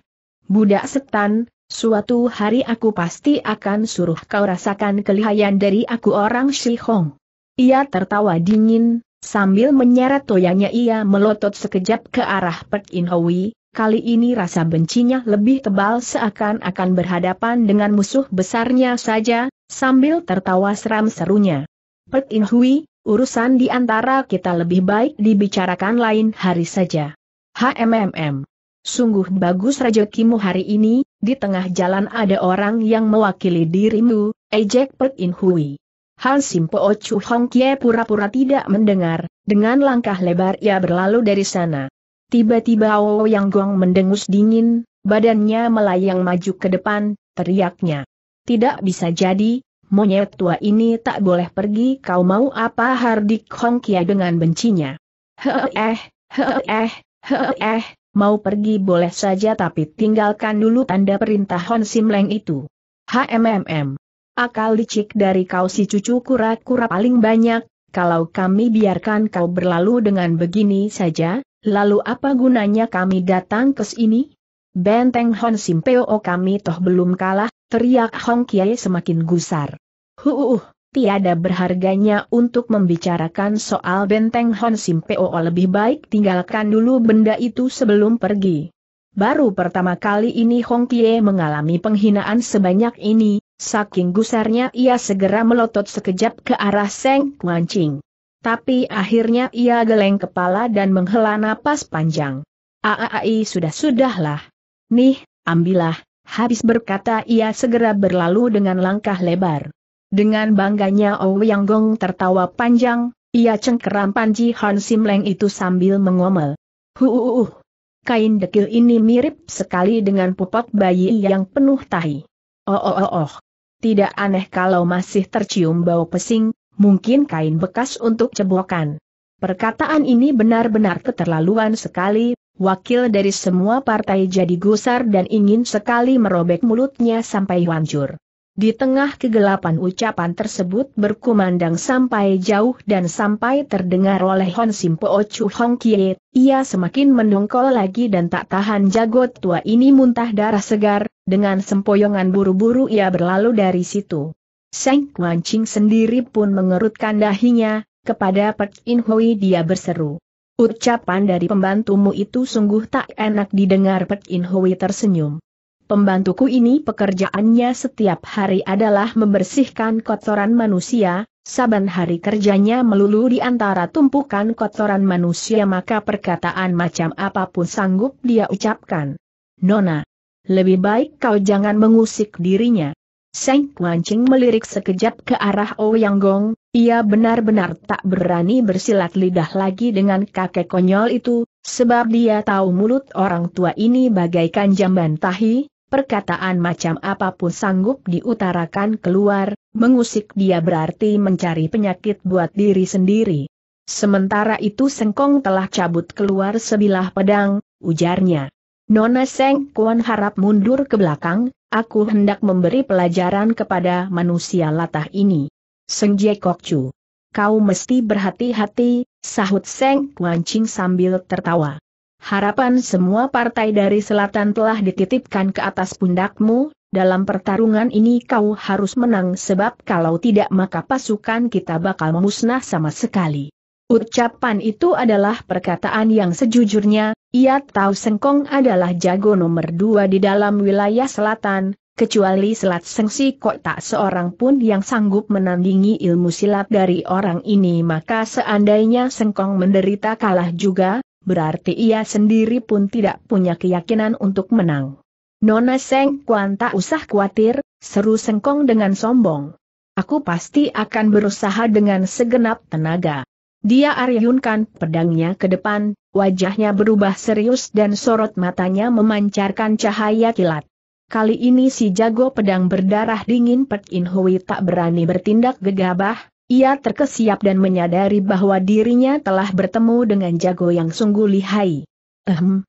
Budak setan, suatu hari aku pasti akan suruh kau rasakan kelihayan dari aku orang Shi Hong. Ia tertawa dingin, sambil menyeret toyanya ia melotot sekejap ke arah Pek In Hui, kali ini rasa bencinya lebih tebal seakan-akan berhadapan dengan musuh besarnya saja, sambil tertawa seram serunya. Pek In Hui, urusan di antara kita lebih baik dibicarakan lain hari saja. HMMM. Sungguh bagus rejekimu hari ini, di tengah jalan ada orang yang mewakili dirimu, ejek Pek In Hui. Han Simpo Chu Hong Kie pura-pura tidak mendengar, dengan langkah lebar ia berlalu dari sana. Tiba-tiba Wo Yang Gong mendengus dingin, badannya melayang maju ke depan, teriaknya. Tidak bisa jadi, monyet tua ini tak boleh pergi kau mau apa Hardik Hong Kie dengan bencinya. Heh eh, heh eh, heh eh, mau pergi boleh saja tapi tinggalkan dulu tanda perintah Hon leng itu. HMMM. Akal licik dari kau si cucu kura-kura paling banyak, kalau kami biarkan kau berlalu dengan begini saja, lalu apa gunanya kami datang ke sini? Benteng Hon Simpeo oh kami toh belum kalah, teriak Hong Kiai semakin gusar. Huuuh, tiada berharganya untuk membicarakan soal benteng Hon Simpeo oh lebih baik tinggalkan dulu benda itu sebelum pergi. Baru pertama kali ini Hong Kie mengalami penghinaan sebanyak ini, Saking gusarnya ia segera melotot sekejap ke arah Seng Kuancing. Tapi akhirnya ia geleng kepala dan menghela napas panjang. Aai sudah-sudahlah. Nih, ambillah, habis berkata ia segera berlalu dengan langkah lebar. Dengan bangganya Ouyang Gong tertawa panjang, ia cengkeram Panji Han Simleng itu sambil mengomel. Huuuh, kain dekil ini mirip sekali dengan pupuk bayi yang penuh tahi. Oh oh oh oh. Tidak aneh kalau masih tercium bau pesing, mungkin kain bekas untuk cebokan. Perkataan ini benar-benar keterlaluan sekali, wakil dari semua partai jadi gusar dan ingin sekali merobek mulutnya sampai hancur. Di tengah kegelapan ucapan tersebut berkumandang sampai jauh dan sampai terdengar oleh Hon Simpo Chu Hong Kiet, ia semakin mendongkol lagi dan tak tahan jagot tua ini muntah darah segar, dengan sempoyongan buru-buru ia berlalu dari situ. Seng Kuan Ching sendiri pun mengerutkan dahinya, kepada Pek In Hui dia berseru. Ucapan dari pembantumu itu sungguh tak enak didengar Pek In Hui tersenyum. Pembantuku ini pekerjaannya setiap hari adalah membersihkan kotoran manusia, saban hari kerjanya melulu di antara tumpukan kotoran manusia maka perkataan macam apapun sanggup dia ucapkan. Nona, lebih baik kau jangan mengusik dirinya. Seng Kuancing melirik sekejap ke arah Ouyang oh Gong, ia benar-benar tak berani bersilat lidah lagi dengan kakek konyol itu, sebab dia tahu mulut orang tua ini bagaikan jamban tahi, perkataan macam apapun sanggup diutarakan keluar, mengusik dia berarti mencari penyakit buat diri sendiri. Sementara itu Sengkong telah cabut keluar sebilah pedang, ujarnya. Nona Seng Kuan harap mundur ke belakang, aku hendak memberi pelajaran kepada manusia latah ini. Seng Jie Kok Chu. Kau mesti berhati-hati, sahut Seng Kuan Ching sambil tertawa. Harapan semua partai dari selatan telah dititipkan ke atas pundakmu, dalam pertarungan ini kau harus menang sebab kalau tidak maka pasukan kita bakal musnah sama sekali. Ucapan itu adalah perkataan yang sejujurnya, ia tahu Sengkong adalah jago nomor dua di dalam wilayah selatan, kecuali Selat Sengsi kok tak seorang pun yang sanggup menandingi ilmu silat dari orang ini maka seandainya Sengkong menderita kalah juga, berarti ia sendiri pun tidak punya keyakinan untuk menang. Nona Seng Kuan tak usah khawatir, seru Sengkong dengan sombong. Aku pasti akan berusaha dengan segenap tenaga. Dia aryunkan pedangnya ke depan, wajahnya berubah serius dan sorot matanya memancarkan cahaya kilat. Kali ini si jago pedang berdarah dingin Pek In Hui tak berani bertindak gegabah, ia terkesiap dan menyadari bahwa dirinya telah bertemu dengan jago yang sungguh lihai. Ehem.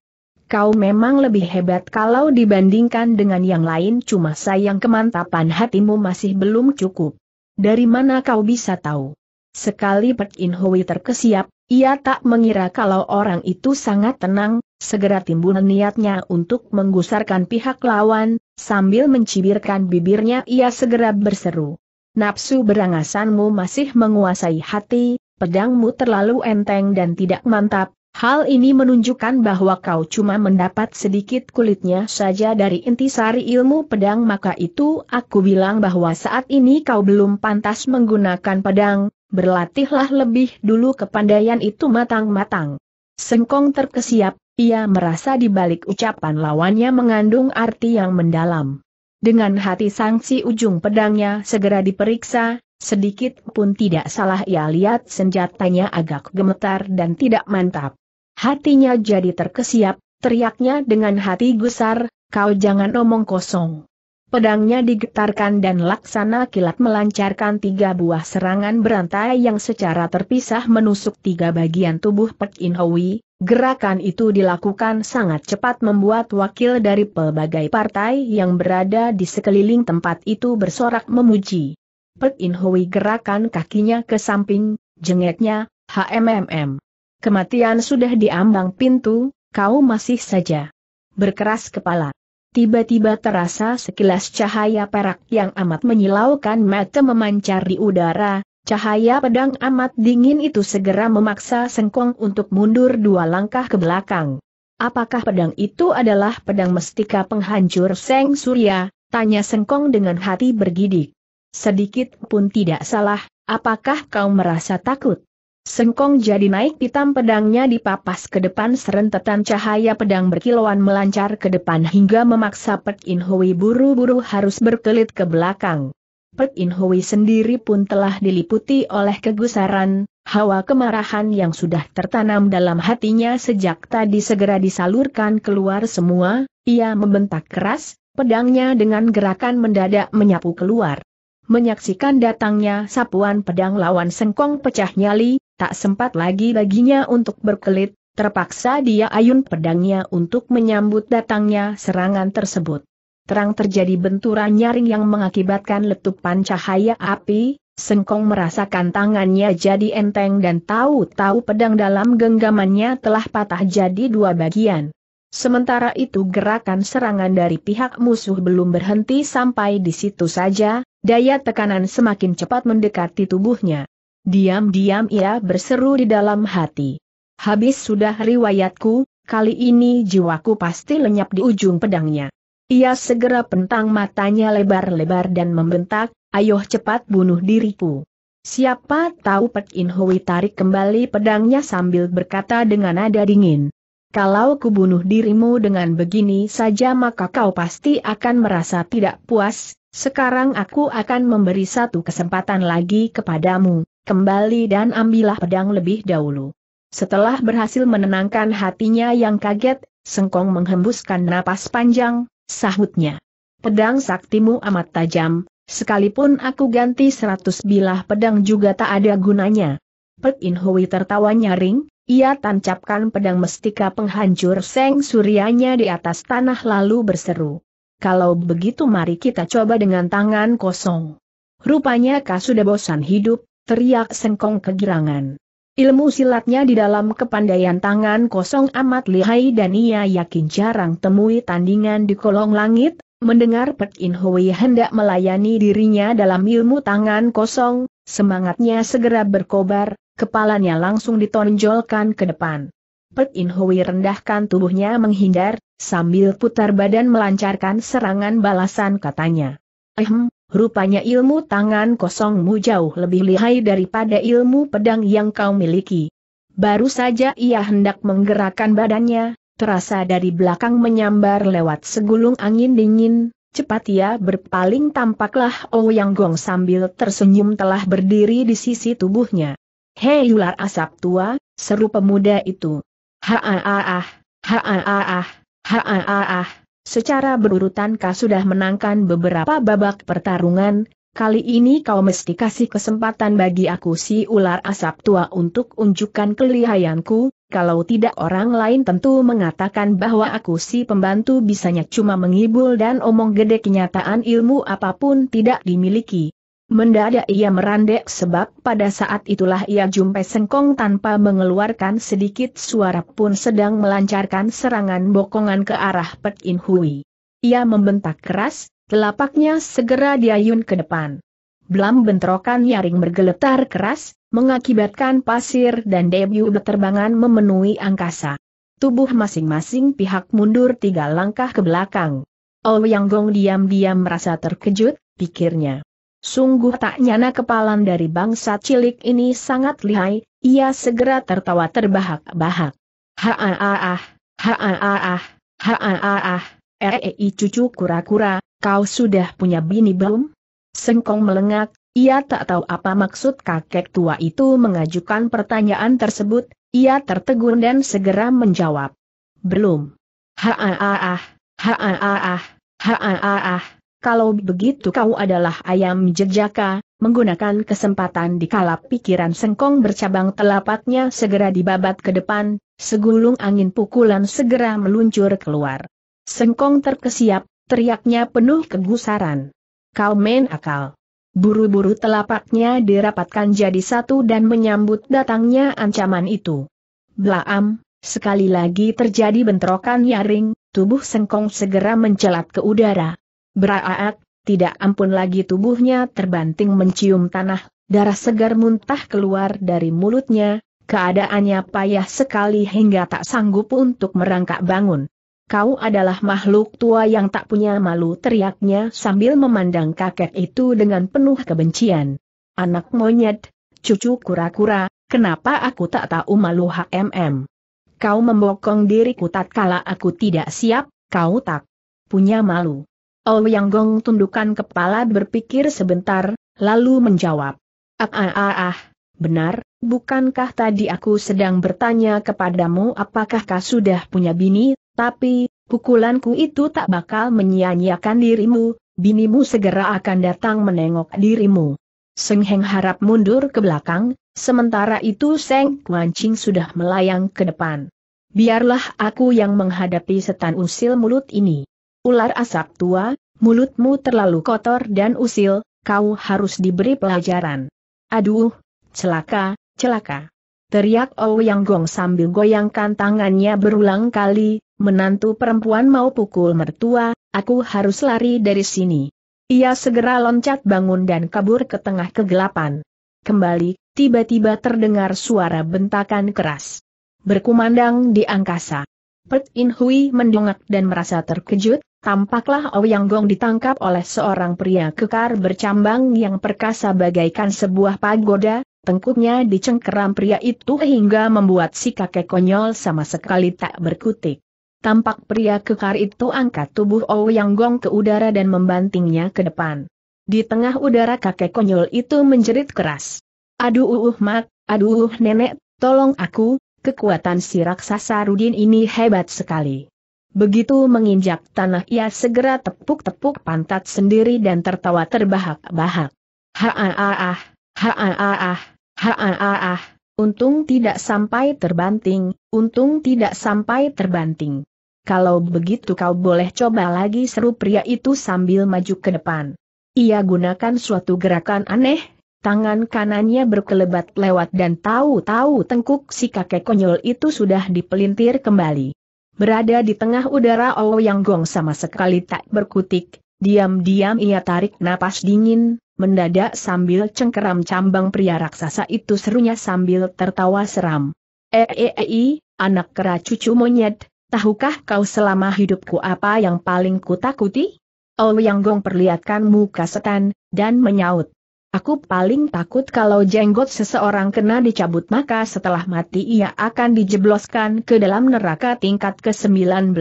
Kau memang lebih hebat kalau dibandingkan dengan yang lain cuma sayang kemantapan hatimu masih belum cukup. Dari mana kau bisa tahu? Sekali Pek In Hui terkesiap, ia tak mengira kalau orang itu sangat tenang, segera timbul niatnya untuk menggusarkan pihak lawan, sambil mencibirkan bibirnya ia segera berseru. Nafsu berangasanmu masih menguasai hati, pedangmu terlalu enteng dan tidak mantap, hal ini menunjukkan bahwa kau cuma mendapat sedikit kulitnya saja dari intisari ilmu pedang maka itu aku bilang bahwa saat ini kau belum pantas menggunakan pedang, berlatihlah lebih dulu kepandaian itu matang-matang. Sengkong terkesiap, ia merasa di balik ucapan lawannya mengandung arti yang mendalam. Dengan hati sangsi ujung pedangnya segera diperiksa, sedikit pun tidak salah ia lihat senjatanya agak gemetar dan tidak mantap. Hatinya jadi terkesiap, teriaknya dengan hati gusar, kau jangan omong kosong. Pedangnya digetarkan dan laksana kilat melancarkan tiga buah serangan berantai yang secara terpisah menusuk tiga bagian tubuh Pek In Hui. Gerakan itu dilakukan sangat cepat membuat wakil dari pelbagai partai yang berada di sekeliling tempat itu bersorak memuji. Pek In Hui gerakan kakinya ke samping, jengeknya, HMMM. Kematian sudah diambang pintu, kau masih saja berkeras kepala. Tiba-tiba terasa sekilas cahaya perak yang amat menyilaukan mata memancar di udara, cahaya pedang amat dingin itu segera memaksa Sengkong untuk mundur dua langkah ke belakang. Apakah pedang itu adalah pedang mestika penghancur Seng Surya? Tanya Sengkong dengan hati bergidik. Sedikit pun tidak salah, apakah kau merasa takut? Sengkong jadi naik hitam pedangnya dipapas ke depan serentetan cahaya pedang berkilauan melancar ke depan hingga memaksa Pek In Hui buru-buru harus berkelit ke belakang. Pek In Hui sendiri pun telah diliputi oleh kegusaran, hawa kemarahan yang sudah tertanam dalam hatinya sejak tadi segera disalurkan keluar semua, ia membentak keras, pedangnya dengan gerakan mendadak menyapu keluar. Menyaksikan datangnya sapuan pedang lawan sengkong pecah nyali, Tak sempat lagi baginya untuk berkelit, terpaksa dia ayun pedangnya untuk menyambut datangnya serangan tersebut. Terang terjadi benturan nyaring yang mengakibatkan letupan cahaya api, Sengkong merasakan tangannya jadi enteng dan tahu-tahu pedang dalam genggamannya telah patah jadi dua bagian. Sementara itu gerakan serangan dari pihak musuh belum berhenti sampai di situ saja, daya tekanan semakin cepat mendekati tubuhnya. Diam-diam ia berseru di dalam hati. Habis sudah riwayatku, kali ini jiwaku pasti lenyap di ujung pedangnya. Ia segera pentang matanya lebar-lebar dan membentak, ayo cepat bunuh diriku. Siapa tahu Pek In Hui tarik kembali pedangnya sambil berkata dengan nada dingin. Kalau ku bunuh dirimu dengan begini saja maka kau pasti akan merasa tidak puas, sekarang aku akan memberi satu kesempatan lagi kepadamu. Kembali dan ambillah pedang lebih dahulu. Setelah berhasil menenangkan hatinya yang kaget, Sengkong menghembuskan napas panjang, sahutnya. Pedang saktimu amat tajam, sekalipun aku ganti seratus bilah pedang juga tak ada gunanya. Pek In Hui tertawa nyaring, ia tancapkan pedang mestika penghancur seng surianya di atas tanah lalu berseru. Kalau begitu mari kita coba dengan tangan kosong. Rupanya kau sudah bosan hidup, teriak sengkong kegirangan. Ilmu silatnya di dalam kepandaian tangan kosong amat lihai dan ia yakin jarang temui tandingan di kolong langit, mendengar Pek In Hui hendak melayani dirinya dalam ilmu tangan kosong, semangatnya segera berkobar, kepalanya langsung ditonjolkan ke depan. Pek In Hui rendahkan tubuhnya menghindar, sambil putar badan melancarkan serangan balasan katanya. Ehm, rupanya ilmu tangan kosongmu jauh lebih lihai daripada ilmu pedang yang kau miliki. Baru saja ia hendak menggerakkan badannya, terasa dari belakang menyambar lewat segulung angin dingin, cepat ia berpaling tampaklah Ouyang oh Gong sambil tersenyum telah berdiri di sisi tubuhnya. Hei ular asap tua, seru pemuda itu. Ha ah ah ah, ha ah ah ah, ha ah ah ah. Secara berurutan kau sudah menangkan beberapa babak pertarungan, kali ini kau mesti kasih kesempatan bagi aku si ular asap tua untuk unjukkan kelihayanku, kalau tidak orang lain tentu mengatakan bahwa aku si pembantu bisanya cuma mengibul dan omong gede kenyataan ilmu apapun tidak dimiliki. Mendadak ia merandek sebab pada saat itulah ia jumpai sengkong tanpa mengeluarkan sedikit suara pun sedang melancarkan serangan bokongan ke arah Pet In Hui. Ia membentak keras, telapaknya segera diayun ke depan. Blam bentrokan nyaring bergeletar keras, mengakibatkan pasir dan debu berterbangan memenuhi angkasa. Tubuh masing-masing pihak mundur tiga langkah ke belakang. Oh Yang Gong diam-diam merasa terkejut, pikirnya. Sungguh tak nyana kepalan dari bangsa cilik ini sangat lihai, ia segera tertawa terbahak-bahak. Ha-ah-ah, ha-ah-ah, ha-ah-ah, ee-ee cucu kura-kura, kau sudah punya bini belum? Sengkong melengak, ia tak tahu apa maksud kakek tua itu mengajukan pertanyaan tersebut, ia tertegun dan segera menjawab. Belum. Ha-ah-ah, ha-ah-ah, ha-ah-ah. Kalau begitu kau adalah ayam jejaka, menggunakan kesempatan di kalap pikiran sengkong bercabang telapaknya segera dibabat ke depan, segulung angin pukulan segera meluncur keluar. Sengkong terkesiap, teriaknya penuh kegusaran. Kau main akal. Buru-buru telapaknya dirapatkan jadi satu dan menyambut datangnya ancaman itu. Blaam, sekali lagi terjadi bentrokan nyaring, tubuh sengkong segera mencelat ke udara, Beraat, tidak ampun lagi tubuhnya terbanting mencium tanah, darah segar muntah keluar dari mulutnya, keadaannya payah sekali hingga tak sanggup untuk merangkak bangun. Kau adalah makhluk tua yang tak punya malu teriaknya sambil memandang kakek itu dengan penuh kebencian. Anak monyet, cucu kura-kura, kenapa aku tak tahu malu HMM? Kau membokong diriku tatkala aku tidak siap, kau tak punya malu. Yang Gong tundukkan kepala berpikir sebentar, lalu menjawab. Ah ah ah ah, benar, bukankah tadi aku sedang bertanya kepadamu apakah kau sudah punya bini, tapi, pukulanku itu tak bakal menyia-nyiakan dirimu, binimu segera akan datang menengok dirimu. Seng Heng harap mundur ke belakang, sementara itu Seng Kuancing sudah melayang ke depan. Biarlah aku yang menghadapi setan usil mulut ini. Ular asap tua, mulutmu terlalu kotor dan usil, kau harus diberi pelajaran. Aduh, celaka, celaka. Teriak Yang Gong sambil goyangkan tangannya berulang kali, menantu perempuan mau pukul mertua, aku harus lari dari sini. Ia segera loncat bangun dan kabur ke tengah kegelapan. Kembali, tiba-tiba terdengar suara bentakan keras. Berkumandang di angkasa. Pert In Hui mendongak dan merasa terkejut, Tampaklah Ouyang Gong ditangkap oleh seorang pria kekar bercambang yang perkasa bagaikan sebuah pagoda, tengkuknya dicengkeram pria itu hingga membuat si kakek konyol sama sekali tak berkutik. Tampak pria kekar itu angkat tubuh Ouyang Gong ke udara dan membantingnya ke depan. Di tengah udara kakek konyol itu menjerit keras. Aduh uh, uh mat, aduh uh, nenek, tolong aku, kekuatan si raksasa Rudin ini hebat sekali. Begitu menginjak tanah ia segera tepuk-tepuk pantat sendiri dan tertawa terbahak-bahak. Ha-ah-ah, ha-ah-ah, ha-ah-ah, untung tidak sampai terbanting, untung tidak sampai terbanting. Kalau begitu kau boleh coba lagi seru pria itu sambil maju ke depan. Ia gunakan suatu gerakan aneh, tangan kanannya berkelebat lewat dan tahu-tahu tengkuk si kakek konyol itu sudah dipelintir kembali. Berada di tengah udara oh Yang Gong sama sekali tak berkutik, diam-diam ia tarik napas dingin, mendadak sambil cengkeram cambang pria raksasa itu serunya sambil tertawa seram. Eei, eh, -e eh, eh, anak kera cucu monyet, tahukah kau selama hidupku apa yang paling kutakuti? Oh yang Gong perlihatkan muka setan, dan menyaut. Aku paling takut kalau jenggot seseorang kena dicabut maka setelah mati ia akan dijebloskan ke dalam neraka tingkat ke-19.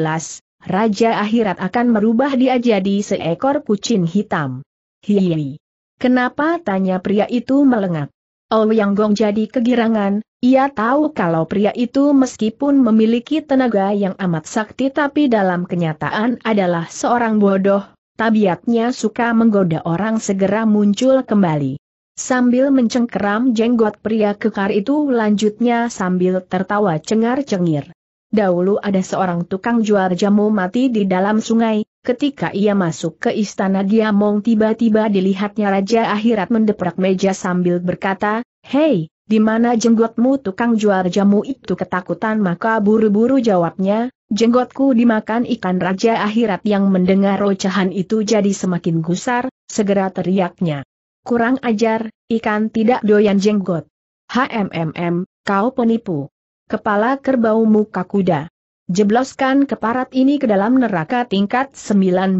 Raja akhirat akan merubah dia jadi seekor kucing hitam. Hihi. Kenapa tanya pria itu melengak? Oh, yang Gong jadi kegirangan, ia tahu kalau pria itu meskipun memiliki tenaga yang amat sakti tapi dalam kenyataan adalah seorang bodoh, tabiatnya suka menggoda orang segera muncul kembali. Sambil mencengkeram jenggot pria kekar itu lanjutnya sambil tertawa cengar-cengir. Dahulu ada seorang tukang jual jamu mati di dalam sungai, ketika ia masuk ke istana Giamong tiba-tiba dilihatnya Raja Akhirat mendeprak meja sambil berkata, Hei, di mana jenggotmu tukang jual jamu itu ketakutan maka buru-buru jawabnya, Jenggotku dimakan ikan raja akhirat yang mendengar rocahan itu jadi semakin gusar, segera teriaknya. Kurang ajar, ikan tidak doyan jenggot. HMMM, kau penipu. Kepala kerbau muka kuda. Jebloskan keparat ini ke dalam neraka tingkat 19,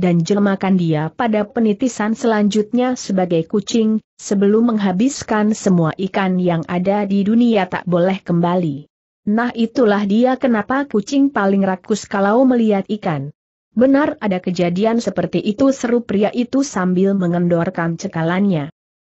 dan jelmakan dia pada penitisan selanjutnya sebagai kucing, sebelum menghabiskan semua ikan yang ada di dunia tak boleh kembali. Nah itulah dia kenapa kucing paling rakus kalau melihat ikan. Benar ada kejadian seperti itu seru pria itu sambil mengendorkan cekalannya.